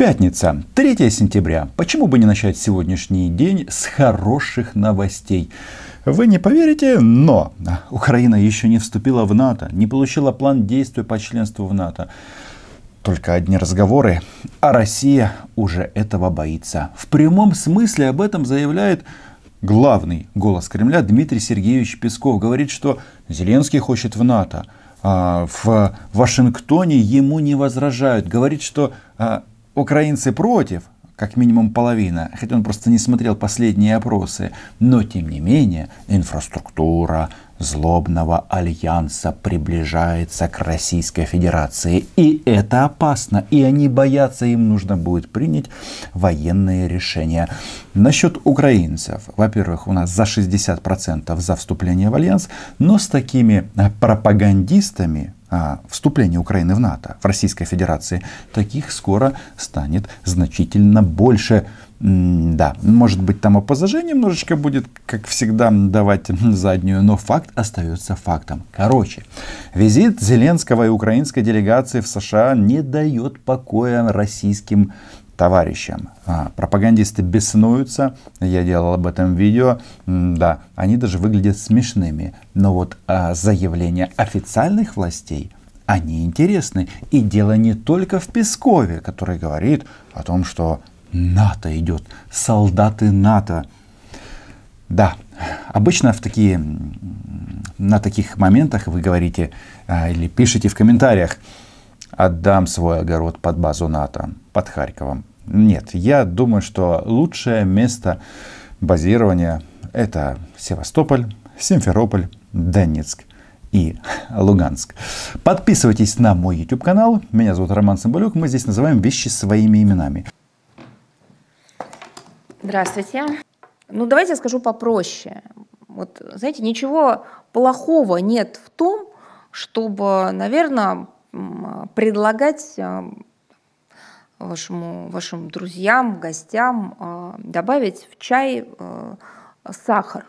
Пятница, 3 сентября. Почему бы не начать сегодняшний день с хороших новостей? Вы не поверите, но Украина еще не вступила в НАТО, не получила план действий по членству в НАТО. Только одни разговоры, а Россия уже этого боится. В прямом смысле об этом заявляет главный голос Кремля Дмитрий Сергеевич Песков. Говорит, что Зеленский хочет в НАТО. А в Вашингтоне ему не возражают. Говорит, что а, Украинцы против, как минимум половина, хотя он просто не смотрел последние опросы, но тем не менее инфраструктура злобного альянса приближается к Российской Федерации. И это опасно, и они боятся, им нужно будет принять военные решения. Насчет украинцев. Во-первых, у нас за 60% за вступление в альянс, но с такими пропагандистами, а, вступления Украины в НАТО, в Российской Федерации, таких скоро станет значительно больше. Да, может быть там ОПЗЖ немножечко будет, как всегда, давать заднюю, но факт остается фактом. Короче, визит Зеленского и украинской делегации в США не дает покоя российским товарищам. А, пропагандисты беснуются, я делал об этом видео, да, они даже выглядят смешными, но вот а, заявления официальных властей, они интересны. И дело не только в Пескове, который говорит о том, что НАТО идет, солдаты НАТО. Да, обычно в такие, на таких моментах вы говорите а, или пишите в комментариях, отдам свой огород под базу НАТО, под Харьковом. Нет, я думаю, что лучшее место базирования это Севастополь, Симферополь, Донецк и Луганск. Подписывайтесь на мой YouTube канал. Меня зовут Роман Цымбалюк. Мы здесь называем вещи своими именами. Здравствуйте. Ну, давайте я скажу попроще. Вот, знаете, ничего плохого нет в том, чтобы, наверное, предлагать э, вашему, вашим друзьям, гостям а, добавить в чай а, сахар.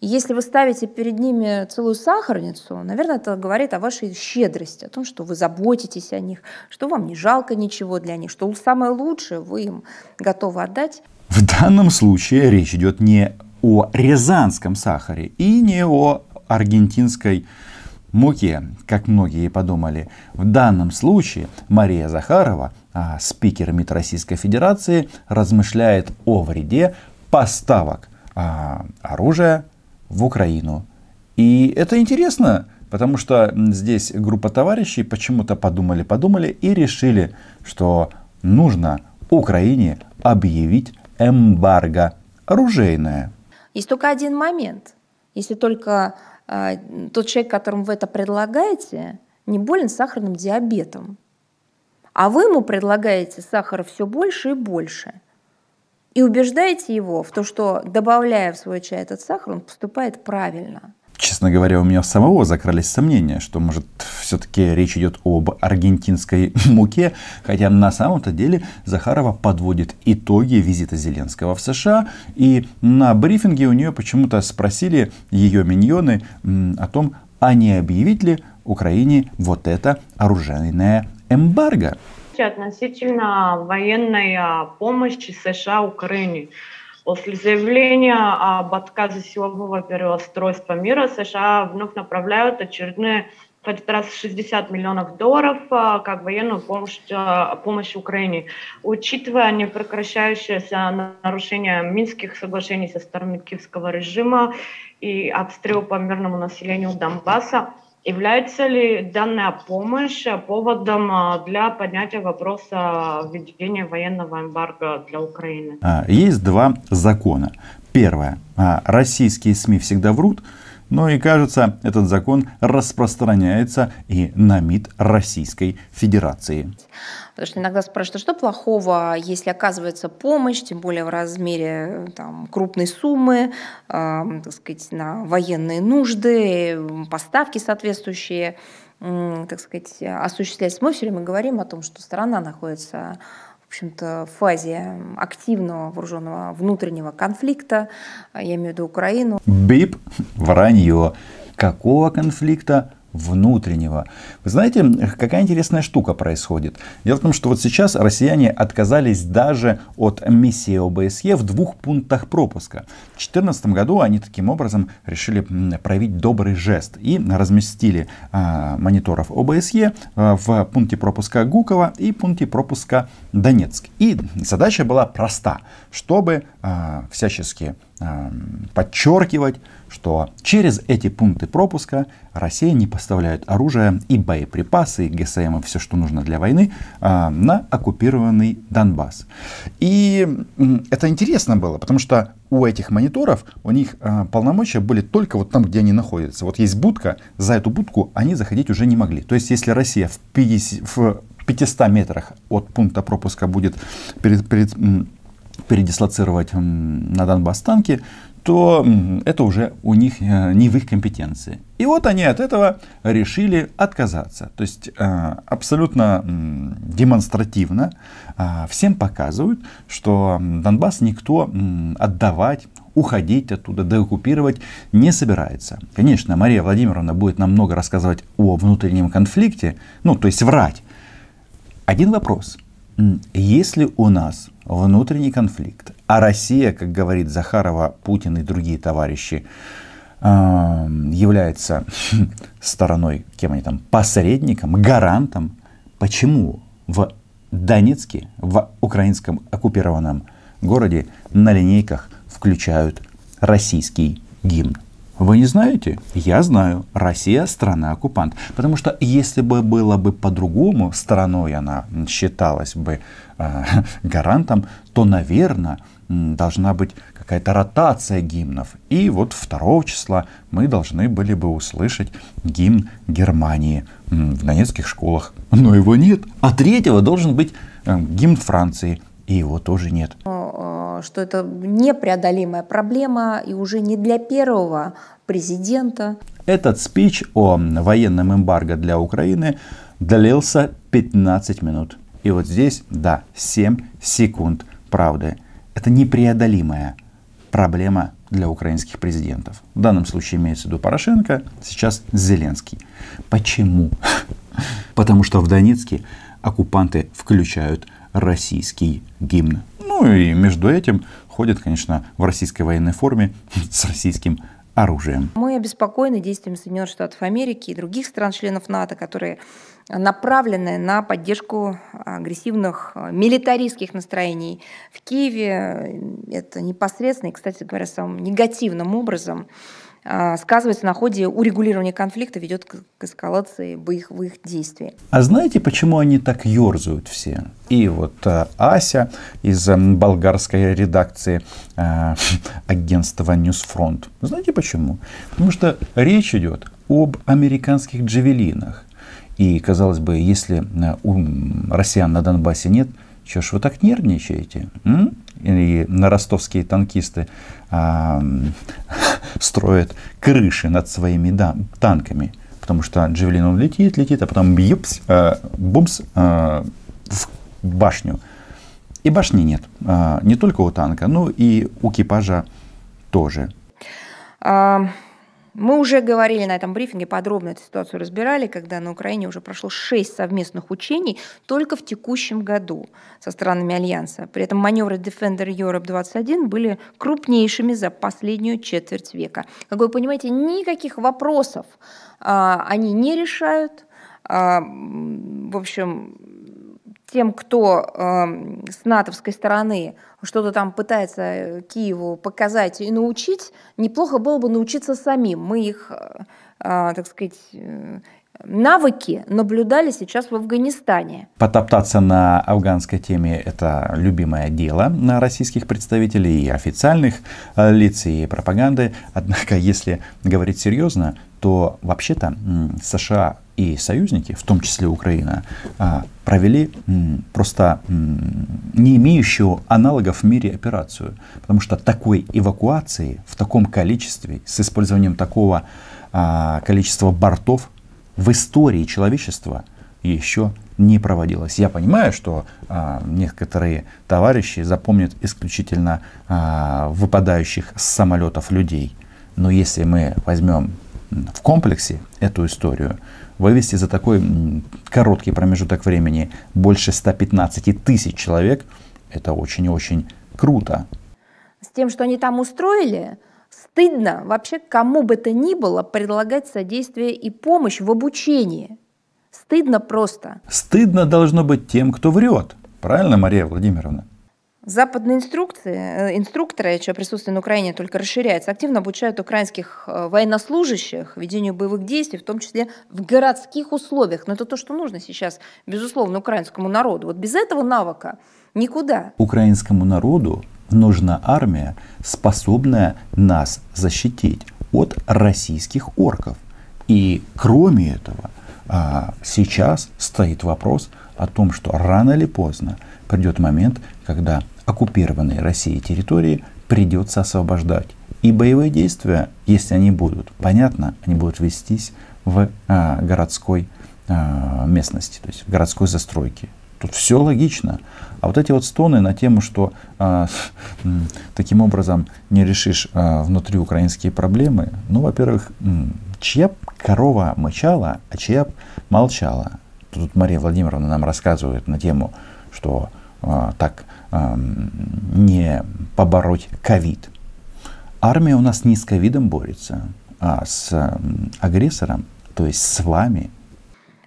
если вы ставите перед ними целую сахарницу, наверное, это говорит о вашей щедрости, о том, что вы заботитесь о них, что вам не жалко ничего для них, что самое лучшее вы им готовы отдать. В данном случае речь идет не о рязанском сахаре и не о аргентинской муке, как многие подумали. В данном случае Мария Захарова, а спикер МИД Российской Федерации, размышляет о вреде поставок а, оружия в Украину. И это интересно, потому что здесь группа товарищей почему-то подумали-подумали и решили, что нужно Украине объявить эмбарго оружейное. Есть только один момент. Если только а, тот человек, которому вы это предлагаете, не болен сахарным диабетом. А вы ему предлагаете сахара все больше и больше. И убеждаете его в то, что добавляя в свой чай этот сахар, он поступает правильно. Честно говоря, у меня самого закрались сомнения, что, может, все-таки речь идет об аргентинской муке, хотя на самом-то деле Захарова подводит итоги визита Зеленского в США, и на брифинге у нее почему-то спросили ее миньоны о том, а не объявить ли Украине вот это оружейное эмбарго. Относительно военной а, помощи США Украине. После заявления об отказе силового переустройства мира США вновь направляют очередные, в этот раз 60 миллионов долларов, а, как военную помощь, а, помощь Украине. Учитывая непрекращающееся нарушение Минских соглашений со стороны киевского режима и обстрел по мирному населению Донбасса, Является ли данная помощь э, поводом э, для поднятия вопроса введения военного эмбарго для Украины? А, есть два закона. Первое. А, российские СМИ всегда врут. Но и кажется, этот закон распространяется и на МИД Российской Федерации. Потому что иногда спрашивают, а что плохого, если оказывается помощь, тем более в размере там, крупной суммы, э, так сказать, на военные нужды, поставки соответствующие, э, так сказать, осуществлять. Мы все время говорим о том, что страна находится общем-то, фазе активного вооруженного внутреннего конфликта, я имею в виду Украину. Бип, вранье. Какого конфликта? внутреннего. Вы знаете, какая интересная штука происходит. Дело в том, что вот сейчас россияне отказались даже от миссии ОБСЕ в двух пунктах пропуска. В 2014 году они таким образом решили проявить добрый жест и разместили а, мониторов ОБСЕ а, в пункте пропуска Гукова и пункте пропуска Донецк. И задача была проста, чтобы а, всячески подчеркивать что через эти пункты пропуска Россия не поставляет оружие и боеприпасы, и ГСМ, и все, что нужно для войны, а, на оккупированный Донбасс. И это интересно было, потому что у этих мониторов, у них а, полномочия были только вот там, где они находятся. Вот есть будка, за эту будку они заходить уже не могли. То есть, если Россия в, 50, в 500 метрах от пункта пропуска будет перед, перед передислоцировать на Донбасс танки, то это уже у них э, не в их компетенции. И вот они от этого решили отказаться. То есть э, абсолютно демонстративно э, всем показывают, что Донбасс никто отдавать уходить оттуда, деоккупировать не собирается. Конечно, Мария Владимировна будет нам много рассказывать о внутреннем конфликте, ну, то есть врать. Один вопрос – если у нас внутренний конфликт, а Россия, как говорит Захарова, Путин и другие товарищи, является стороной, кем они там, посредником, гарантом, почему в Донецке, в украинском оккупированном городе на линейках включают российский гимн? Вы не знаете? Я знаю. Россия – страна-оккупант. Потому что если бы было бы по-другому, страной она считалась бы э, гарантом, то, наверное, должна быть какая-то ротация гимнов. И вот 2 числа мы должны были бы услышать гимн Германии в донецких школах. Но его нет. А 3 должен быть э, гимн Франции. И его тоже нет. А, Э, что это непреодолимая проблема и уже не для первого президента. Этот спич о военном эмбарго для Украины длился 15 минут. И вот здесь, да, 7 секунд правды. Это непреодолимая проблема для украинских президентов. В данном случае имеется в виду Порошенко, сейчас Зеленский. Почему? Потому что в Донецке оккупанты включают российский гимн. Ну и между этим ходит, конечно, в российской военной форме с российским оружием. Мы обеспокоены действиями Соединенных Штатов Америки и других стран-членов НАТО, которые направлены на поддержку агрессивных э, милитаристских настроений в Киеве. Это непосредственно и, кстати говоря, самым негативным образом а, сказывается на ходе урегулирования конфликта, ведет к эскалации боевых действий. А знаете, почему они так ерзают все? И вот а, Ася из эм, болгарской редакции а, агентства «Ньюсфронт». Знаете почему? Потому что речь идет об американских джавелинах. И, казалось бы, если э, у россиян на Донбассе нет, что ж вы так нервничаете? М? И на ростовские танкисты а, строят крыши над своими да, танками. Потому что Джевелин он летит, летит, а потом бьюпс, э, а, бумс э, в башню. И башни нет. Э, не только у танка, но и у экипажа тоже. А... Мы уже говорили на этом брифинге, подробно эту ситуацию разбирали, когда на Украине уже прошло шесть совместных учений только в текущем году со странами Альянса. При этом маневры Defender Europe 21 были крупнейшими за последнюю четверть века. Как вы понимаете, никаких вопросов а, они не решают. А, в общем, тем, кто э, с натовской стороны что-то там пытается э, Киеву показать и научить, неплохо было бы научиться самим. Мы их, э, э так сказать, э, навыки наблюдали сейчас в Афганистане. Потоптаться на афганской теме – это любимое дело на российских представителей и официальных лиц, и пропаганды. Однако, если говорить серьезно, что вообще-то США и союзники, в том числе Украина, а, провели просто не имеющую аналогов в мире операцию. Потому что такой эвакуации в таком количестве, с использованием такого а, количества бортов в истории человечества еще не проводилось. Я понимаю, что а, некоторые товарищи запомнят исключительно а, выпадающих с самолетов людей. Но если мы возьмем в комплексе эту историю вывести за такой короткий промежуток времени больше 115 тысяч человек, это очень очень круто. С тем, что они там устроили, стыдно вообще кому бы то ни было предлагать содействие и помощь в обучении. Стыдно просто. Стыдно должно быть тем, кто врет. Правильно, Мария Владимировна? Западные инструкции, э, инструкторы, чье присутствие на Украине только расширяется, активно обучают украинских э, военнослужащих ведению боевых действий, в том числе в городских условиях. Но это то, что нужно сейчас, безусловно, украинскому народу. Вот без этого навыка никуда. Украинскому народу нужна армия, способная нас защитить от российских орков. И кроме этого, а, сейчас стоит вопрос о том, что рано или поздно придет момент, когда оккупированные Россией территории придется освобождать. И боевые действия, если они будут, понятно, они будут вестись в а, городской а, местности, то есть в городской застройке. Тут все логично. А вот эти вот стоны на тему, что э, таким образом не решишь э, внутри украинские проблемы, ну, во-первых, чья корова мычала, а чья молчала. Тут Мария Владимировна нам рассказывает на тему, что э, так не побороть ковид. Армия у нас не с ковидом борется, а с агрессором, то есть с вами,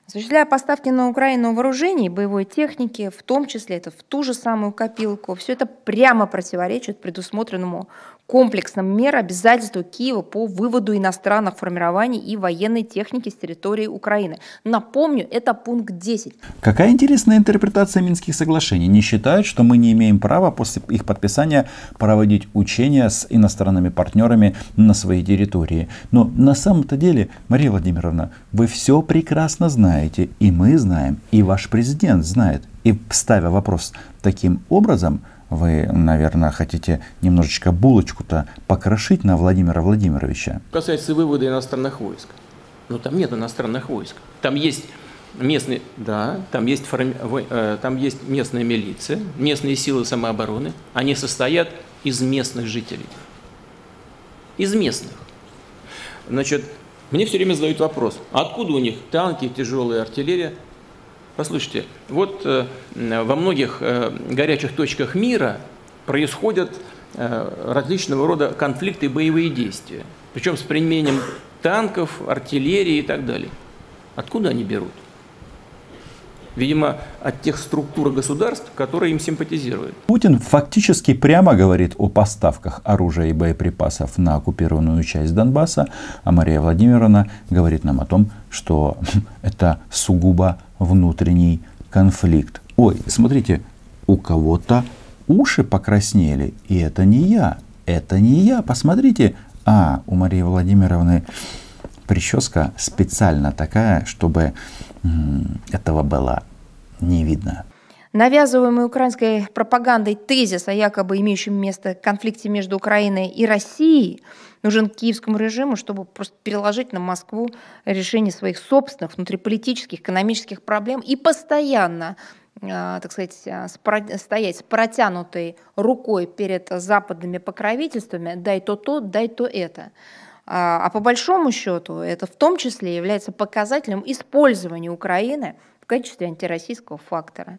Осуществляя поставки на Украину вооружений, боевой техники, в том числе это в ту же самую копилку, все это прямо противоречит предусмотренному комплексным мер обязательству Киева по выводу иностранных формирований и военной техники с территории Украины. Напомню, это пункт 10. Какая интересная интерпретация Минских соглашений. Не считают, что мы не имеем права после их подписания проводить учения с иностранными партнерами на своей территории. Но на самом-то деле, Мария Владимировна, вы все прекрасно знаете знаете, и мы знаем, и ваш президент знает. И ставя вопрос таким образом, вы, наверное, хотите немножечко булочку-то покрошить на Владимира Владимировича. касается вывода иностранных войск, ну там нет иностранных войск. Там есть местные, да, там есть, форми, э, там есть местная милиция, местные силы самообороны. Они состоят из местных жителей. Из местных. Значит, мне все время задают вопрос, откуда у них танки, тяжелая артиллерия? Послушайте, вот э, во многих э, горячих точках мира происходят э, различного рода конфликты и боевые действия, причем с применением танков, артиллерии и так далее. Откуда они берут? видимо, от тех структур государств, которые им симпатизируют. Путин фактически прямо говорит о поставках оружия и боеприпасов на оккупированную часть Донбасса, а Мария Владимировна говорит нам о том, что это сугубо внутренний конфликт. Ой, смотрите, у кого-то уши покраснели, и это не я, это не я. Посмотрите, а, у Марии Владимировны прическа специально такая, чтобы этого было не видно. Навязываемый украинской пропагандой тезис о якобы имеющем место конфликте между Украиной и Россией нужен киевскому режиму, чтобы просто переложить на Москву решение своих собственных внутриполитических, экономических проблем и постоянно а, так сказать, а, стоять с протянутой рукой перед западными покровительствами, дай то то, дай то это. А, а по большому счету это в том числе является показателем использования Украины – качестве антироссийского фактора.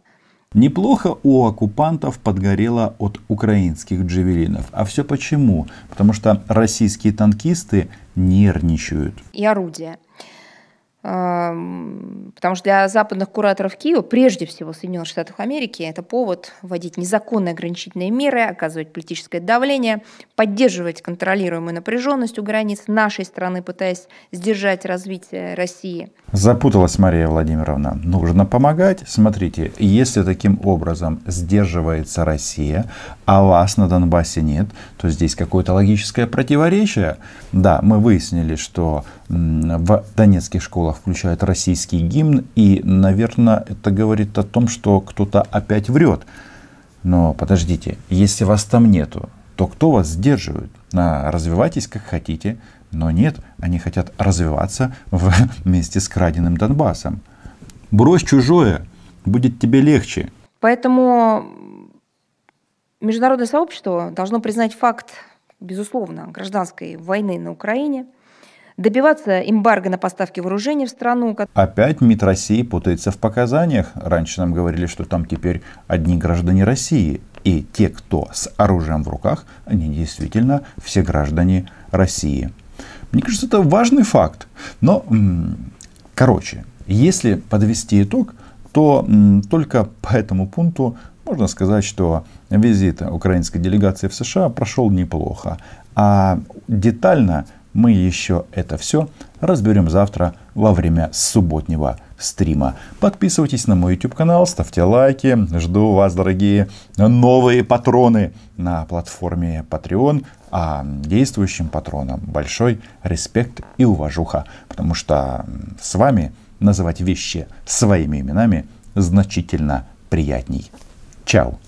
Неплохо у оккупантов подгорело от украинских джевелинов. А все почему? Потому что российские танкисты нервничают. И орудия. Потому что для западных кураторов Киева, прежде всего Соединенных Штатов Америки, это повод вводить незаконные ограничительные меры, оказывать политическое давление, поддерживать контролируемую напряженность у границ нашей страны, пытаясь сдержать развитие России. Запуталась Мария Владимировна. Нужно помогать. Смотрите, если таким образом сдерживается Россия, а вас на Донбассе нет, то здесь какое-то логическое противоречие. Да, мы выяснили, что в донецких школах зала включает российский гимн, и, наверное, это говорит о том, что кто-то опять врет. Но подождите, если вас там нету, то кто вас сдерживает? А, развивайтесь как хотите, но нет, они хотят развиваться вместе с краденным Донбассом. Брось чужое, будет тебе легче. Поэтому международное сообщество должно признать факт, безусловно, гражданской войны на Украине – добиваться эмбарго на поставки вооружений в страну. Опять МИД России путается в показаниях. Раньше нам говорили, что там теперь одни граждане России. И те, кто с оружием в руках, они действительно все граждане России. Мне кажется, это важный факт. Но, короче, если подвести итог, то только по этому пункту можно сказать, что визит украинской делегации в США прошел неплохо. А детально мы еще это все разберем завтра во время субботнего стрима. Подписывайтесь на мой YouTube канал, ставьте лайки. Жду вас, дорогие новые патроны на платформе Patreon. А действующим патронам большой респект и уважуха, потому что с вами называть вещи своими именами значительно приятней. Чао!